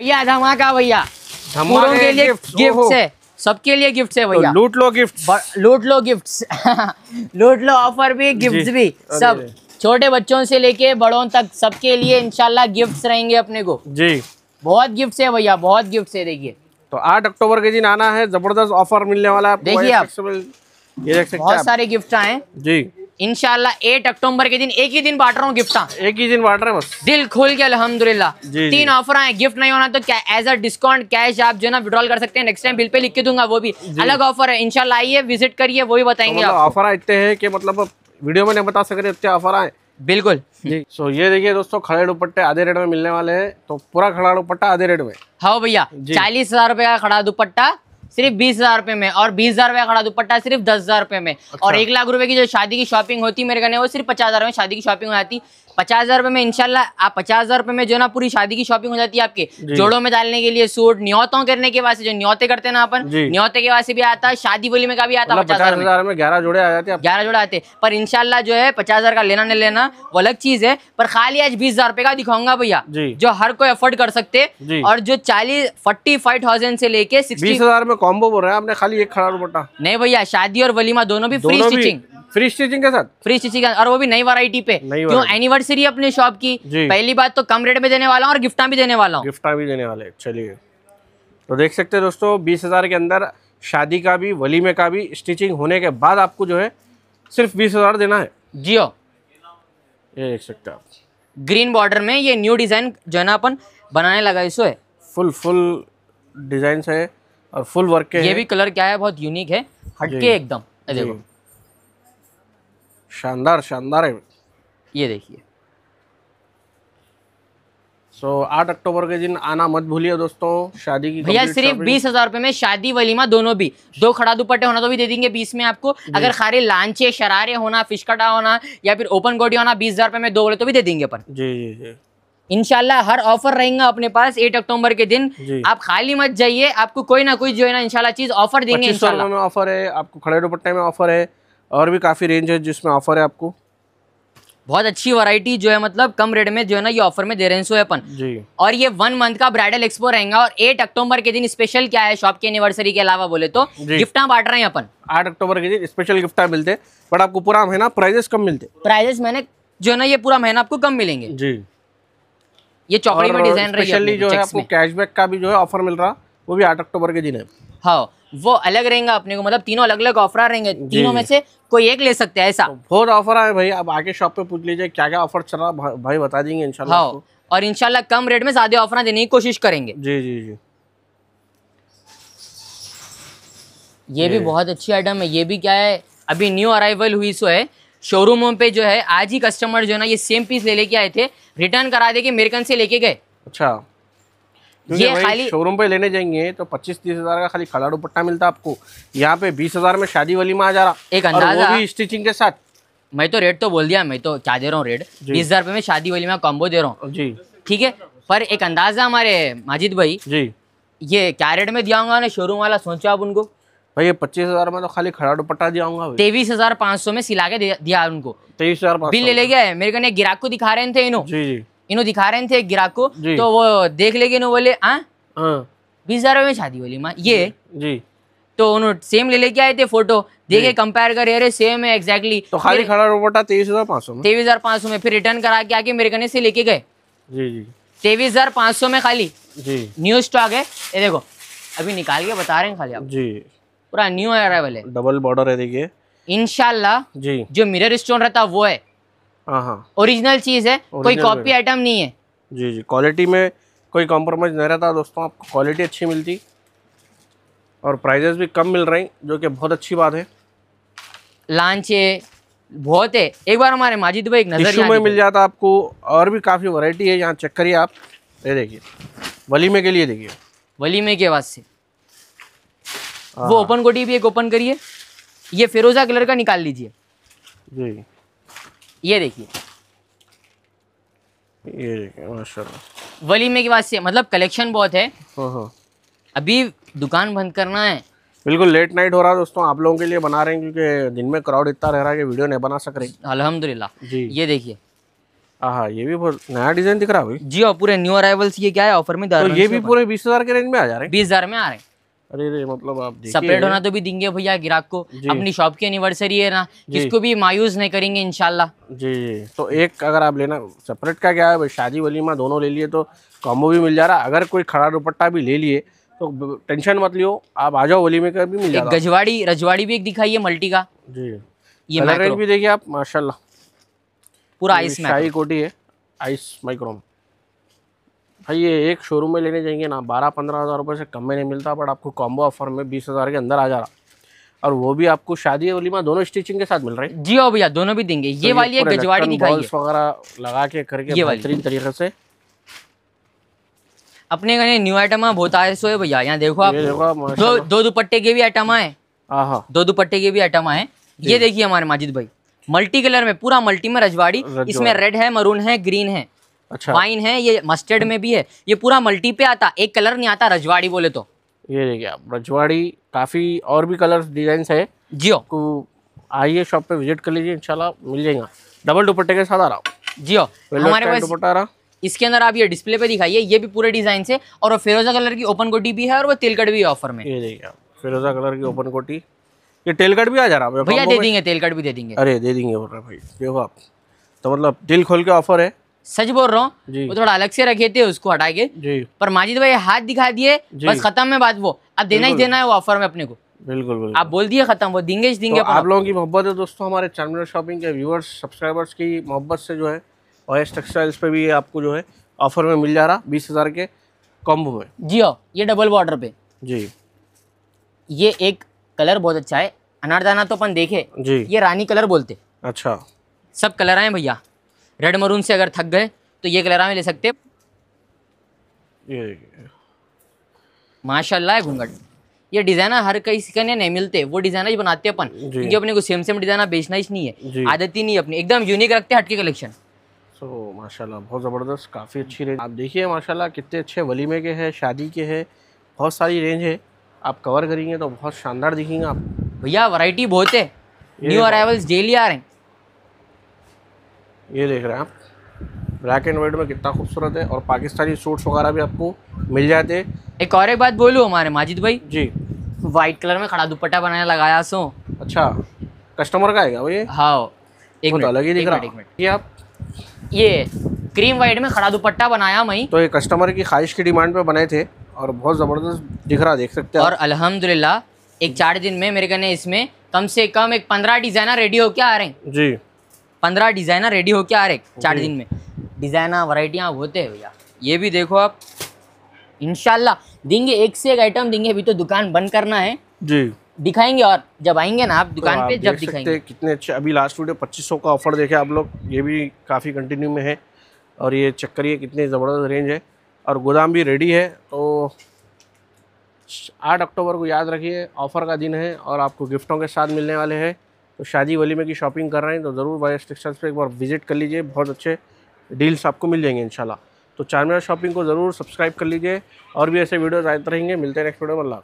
भैया धमाका भैया के लिए गिफ्ट है सबके लिए गिफ्ट है तो भैया तो लूट लो गिफ्ट लूट लो गिफ्ट लूट लो ऑफर भी गिफ्ट भी सब छोटे बच्चों से लेके बड़ों तक सबके लिए इनशाला गिफ्ट रहेंगे अपने को जी बहुत गिफ्ट है भैया बहुत गिफ्ट है देखिए तो आठ अक्टूबर के दिन आना है जबरदस्त ऑफर मिलने वाला है देखिए आप ये देख सकते बहुत सारे गिफ्ट आए जी इनशाला एट अक्टूबर के दिन एक ही दिन बांट रहा हूँ गिफ्ट हाँ। एक ही दिन बांट रहे बस दिल खोल के अलहमदुल्ला तीन ऑफर आए गिफ्ट नहीं होना तो क्या एज अ डिस्काउंट कैश आप जो ना विड्रॉल कर सकते हैं नेक्स्ट टाइम बिल पे लिख के दूंगा वो भी अलग ऑफर है इनशाला आइए विजिट करिए वो भी बताएंगे ऑफर तो मतलब इतने हैं मतलब वीडियो में नहीं बता सक रहे इतने ऑफर आए बिल्कुल जी सो ये देखिए दोस्तों खड़े दुपट्टे आधे रेट में मिलने वाले हैं तो पूरा खड़ा दुपट्टा आधे रेट में हाँ भैया चालीस हजार रुपए का खड़ा दुपट्टा सिर्फ बीस हजार रुपए में और बीस हजार रुपया खड़ा दुपट्टा सिर्फ दस हजार रुपए में अच्छा। और एक लाख रुपए की जो शादी की शॉपिंग होती मेरे कहने वो सिर्फ पचास हजार में शादी की शॉपिंग हो जाती पचास हजार रुपए में इनशाला आप पचास हजार रुपये में जो ना पूरी शादी की शॉपिंग हो जाती है आपके जोड़ों में डालने के लिए सूट न्योतों करने के वास्ते जो न्योते करते हैं ना अपन न्योते के वास्ते भी आता है शादी बोली में का भी आता है मतलब पचास हजार में ग्यारह जोड़े आ जाते हैं ग्यारह जोड़े आते पर इनशाला जो है पचास हजार का लेना नहीं लेना वो अलग चीज है पर खाली आज बीस हजार रुपए का दिखाऊंगा भैया जो हर कोई अफोर्ड कर सकते और जो चालीस फोर्टी फाइव थाउजेंड से लेके सिक्सटी में कॉम्बो बोल रहे हैं आपने खाली एक खड़ा दुपट्टा नहीं भैया शादी और वलीमा दोनों भी फ्री स्टिचिंग फ्री स्टिचिंग के साथ फ्री स्टिचिंग और वो भी नई वैरायटी पे क्यों एनिवर्सरी अपने शॉप की पहली बात तो कम रेट में देने वाला हूँ और गिफ्टा भी देने वाला हूँ गिफ्टा भी देने वाले चलिए तो देख सकते हैं दोस्तों बीस हज़ार के अंदर शादी का भी वलीमे का भी स्टिचिंग होने के बाद आपको जो है सिर्फ बीस हज़ार देना है जियो ये देख सकते हैं आप ग्रीन बॉर्डर में ये न्यू डिज़ाइन जो है ना अपन बनाने लगा इसको है फुल फुल डिज़ाइन है और फुल वर्क के ये भी कलर क्या है बहुत यूनिक है हटके एकदम देखो शानदार शानदार है ये देखिए सो आठ अक्टूबर के दिन आना मत भूलिए दोस्तों शादी की भैया सिर्फ बीस हजार रुपए में शादी वलीमा दोनों भी दो खड़ा दुपट्टे होना तो भी दे देंगे बीस में आपको अगर खारे लांचे शरारे होना फिशकटा होना या फिर ओपन गोडी होना बीस हजार रुपए में दो बोले तो भी दे देंगे अपन जी जी जी इनशाला हर ऑफर रहेगा अपने पास एट अक्टूबर के दिन आप खाली मत जाइए आपको कोई ना कोई जो है ना इनशाला चीज ऑफर देंगे ऑफर है आपको खड़े दुपट्टे में ऑफर है और भी काफ़ी रेंज है जिसमें ऑफर है आपको बहुत अच्छी वैरायटी जो है मतलब कम रेट में जो है ना ये ऑफर में दे रहे हैं सो अपन जी और ये वन मंथ का ब्राइडल एक्सपो रहेगा और एट अक्टूबर के दिन स्पेशल क्या है शॉप के एनिवर्सरी के अलावा बोले तो गिफ्ट बांट रहे हैं अपन आठ अक्टूबर के दिन स्पेशल गिफ्ट मिलते बट आपको पूरा महीना प्राइजेस कम मिलते प्राइजेस मैंने जो है ना ये पूरा महीना आपको कम मिलेंगे जी ये चौकड़ी में डिजाइन रहेगी है आपको कैशबैक का भी जो है ऑफर मिल रहा वो भी आठ अक्टूबर के दिन है हाँ वो अलग रहेगा अपने को मतलब तीनों अलग अलग ऑफर रहेंगे तीनों में से कोई एक ले सकते हैं ऐसा तो बहुत ऑफर आए भाई अब आके शॉप पे पूछ लीजिए क्या क्या ऑफर चल रहा भाई बता देंगे इनशाला हाँ। और इनशाला कम रेट में ज्यादा ऑफर देने की कोशिश करेंगे जी जी जी ये भी बहुत अच्छी आइटम है ये भी क्या है अभी न्यू अराइवल हुई सो है शोरूम पे जो है आज ही कस्टमर जो है ना ये सेम पीस ले लेके आए थे रिटर्न करा दे के अमेरिकन से लेके गए अच्छा ये खाली शोरूम पे लेने जाएंगे तो पच्चीस तीस हजार का खाली खड़ा दुपट्टा मिलता आपको यहाँ पे बीस हजार में शादी वाली में आ जा रहा एक अंदाजा भी स्टिचिंग के साथ मैं तो रेट तो बोल दिया मैं तो क्या दे रहा हूँ रेट बीस हजार में शादी वाली में कॉम्बो दे रहा हूँ जी ठीक है पर एक अंदाजा हमारे माजिद भाई जी ये क्या रेट में दिया होगा शोरूम वाला सोचो आप उनको भाई पच्चीस हजार में तो खाली खड़ा दुपट्टा दिया तेईस हजार पाँच सौ में सिला के दिया उनको तेईस हजार बिल ले, ले गया है मेरे कहने ग्राहक को दिखा रहे थे इन्हों जी जी इन्हों दिखा रहे थे ग्राहक को तो वो देख लेके इन्हों बोले हाँ, हाँ। बीस हजार में शादी बोली माँ ये जी तो उन्होंने सेम ले लेके आए थे फोटो देखे कंपेयर करे अरे सेम है एग्जैक्टली तो खाली खड़ा रोबोट रोबोटा तेईस हजार पाँच सौ में तेईस हजार पाँच सौ में फिर रिटर्न करा के आके मेरे कने से लेके गए जी जी तेईस हजार पाँच सौ में खाली जी न्यू स्टॉक है ये देखो अभी निकाल के बता रहे हैं खाली आप जी पूरा न्यू अराइवल है डबल बॉर्डर है देखिए इनशाला जी जो मिरर स्टोन रहता वो है ओरिजिनल हाँ, हाँ। चीज़ है कोई कॉपी आइटम नहीं है जी जी क्वालिटी में कोई कॉम्प्रोमाइज़ नहीं रहता दोस्तों आपको क्वालिटी अच्छी मिलती और प्राइजेस भी कम मिल रही जो कि बहुत अच्छी बात है लांच है बहुत है एक बार हमारे माजिद भाई एक नज़र में मिल जाता आपको और भी काफ़ी वैरायटी है यहाँ चेक करिए आप ये देखिए वलीमे के लिए देखिए वलीमे के आवाज़ से हाँ। वो ओपन कोटी भी एक ओपन करिए ये फिरोज़ा कलर का निकाल लीजिए जी ये देखिए ये देखिए माशाल्लाह में की बात से मतलब कलेक्शन बहुत है हाँ, हाँ। अभी दुकान बंद करना है बिल्कुल लेट नाइट हो रहा है दोस्तों आप लोगों के लिए बना रहे हैं क्योंकि दिन में क्राउड इतना रह रहा है कि वीडियो नहीं बना सक रहे अल्हम्दुलिल्लाह जी ये देखिए हाँ ये भी बहुत नया डिजाइन दिख रहा है जी और पूरे न्यू अराइवल्स ये क्या है ऑफर में तो ये भी पूरे बीस हजार के रेंज में आ जा रहे हैं बीस हजार में आ रहे हैं अरे रे मतलब आप सपरेट होना तो भी देंगे भैया ग्राहक को अपनी शॉप की एनिवर्सरी है ना किसको भी मायूस नहीं करेंगे इनशाला जी जी तो एक अगर आप लेना सेपरेट का क्या है शादी वलीमा दोनों ले लिए तो कॉम्बो भी मिल जा रहा अगर कोई खड़ा दुपट्टा भी ले लिए तो टेंशन मत लियो आप आ जाओ वलीमे का भी मिल जाएगा गजवाड़ी रजवाड़ी भी एक दिखाई है मल्टी का जी ये भी देखिए आप माशाल्लाह पूरा आइस शाही कोटी है आइस माइक्रोम भाई ये एक शोरूम में लेने जाएंगे ना बारह पंद्रह हज़ार रुपये से कम में नहीं मिलता बट आपको कॉम्बो ऑफर में बीस हज़ार के अंदर आ जा रहा और वो भी आपको शादी वलीमा दोनों स्टिचिंग के साथ मिल रहे हैं जी हाँ भैया दोनों भी देंगे तो ये तो वाली है गजवाड़ी वगैरह लगा के करके ये बेहतरीन तरीके से अपने कहने न्यू आइटम बहुत आए सो है भैया यहाँ देखो आप दो दो दुपट्टे के भी आइटम आए हाँ, हाँ। दो दुपट्टे के भी आइटम आए ये देखिए हमारे माजिद भाई मल्टी कलर में पूरा मल्टी में रजवाड़ी इसमें रेड है मरून है ग्रीन है अच्छा वाइन है ये मस्टर्ड में भी है ये पूरा मल्टी पे आता एक कलर नहीं आता रजवाड़ी बोले तो ये देखिए आप रजवाड़ी काफ़ी और भी कलर डिजाइन है जियो तो आइए शॉप पे विजिट कर लीजिए इनशाला मिल जाएगा डबल दुपट्टे के साथ आ रहा जियो हमारे पास दुपट्टा रहा इसके अंदर आप ये डिस्प्ले पे दिखाइए ये भी पूरे डिजाइन से और फिरोजा कलर की ओपन कोटी भी है और वो तेलकट भी है ऑफर में ये देखिए फिरोजा कलर की ओपन कोटी ये तेलकट भी आ जा रहा भैया दे देंगे तेलकट भी दे देंगे अरे दे देंगे भाई देखो आप तो मतलब दिल खोल के ऑफर है सच बोल रहा हूँ थोड़ा अलग से रखे थे उसको हटा के पर माजिद भाई हाथ दिखा दिए बस खत्म है बात वो अब देना ही देना है वो ऑफर में अपने को बिल्कुल बिल्कुल आप बोल दिए खत्म वो दिंगे दिंगे तो आप लोगों की मोहब्बत है दोस्तों हमारे चैनल शॉपिंग के व्यूअर्स सब्सक्राइबर्स की मोहब्बत से जो है ओएस टेक्सटाइल्स पे भी आपको जो है ऑफर में मिल जा रहा बीस हज़ार के कॉम्बो में जी हाँ ये डबल बॉर्डर पे जी ये एक कलर बहुत अच्छा है अनारदाना तो अपन देखे जी ये रानी कलर बोलते अच्छा सब कलर आए भैया रेड मरून से अगर थक गए तो ये कलर हमें ले सकते माशाल्लाह है घूंघट ये डिजाइन हर कई का नहीं मिलते वो डिजाइन ही बनाते अपन क्योंकि अपने को सेम सेम डिजाइन बेचना ही नहीं है आदत ही नहीं अपनी एकदम यूनिक रखते हटके कलेक्शन सो so, माशाल्लाह बहुत ज़बरदस्त काफ़ी अच्छी रेंज आप देखिए माशाल्लाह कितने अच्छे वलीमे के हैं शादी के हैं बहुत सारी रेंज है आप कवर करेंगे तो बहुत शानदार दिखेंगे आप भैया वराइटी बहुत है न्यू अराइवल्स डेली आ रहे हैं ये देख रहे हैं आप ब्लैक एंड वाइट में कितना खूबसूरत है और पाकिस्तानी सूट्स वगैरह भी आपको मिल जाते हैं एक और एक बात बोलूँ हमारे माजिद भाई जी वाइट कलर में खड़ा दुपट्टा बनाने लगाया सो अच्छा कस्टमर का आएगा भैया हाँ एक तो मिनट अलग ही दिख रहा है ये आप ये क्रीम वाइट में खड़ा दुपट्टा बनाया मई तो ये कस्टमर की ख्वाहिश की डिमांड पे बनाए थे और बहुत ज़बरदस्त दिख रहा देख सकते हैं और अलहमदिल्ला एक चार दिन में मेरे कहने इसमें कम से कम एक पंद्रह डिज़ाइनर रेडी होके आ रहे हैं जी पंद्रह डिज़ाइनर रेडी होके आ रहे चार दिन में डिज़ाइना वराइटियाँ होते हैं भैया ये भी देखो आप इनशाला देंगे एक से एक आइटम देंगे अभी तो दुकान बंद करना है जी दिखाएंगे और जब आएंगे ना आप तो दुकान तो आप पे जब दिखाएंगे कितने अच्छे अभी लास्ट वीडियो पच्चीस सौ का ऑफर देखे आप लोग ये भी काफ़ी कंटिन्यू में है और ये चेक करिए कितने ज़बरदस्त रेंज है और गोदाम भी रेडी है तो आठ अक्टूबर को याद रखिए ऑफ़र का दिन है और आपको गिफ्टों के साथ मिलने वाले हैं तो शादी में की शॉपिंग कर रहे हैं तो ज़रूर वायस टेक्सटाइल्स पर एक बार विजिट कर लीजिए बहुत अच्छे डील्स आपको मिल जाएंगे इंशाल्लाह तो चार शॉपिंग को ज़रूर सब्सक्राइब कर लीजिए और भी ऐसे वीडियोज़ आते रहेंगे मिलते हैं नेक्स्ट वीडियो में अल्लाह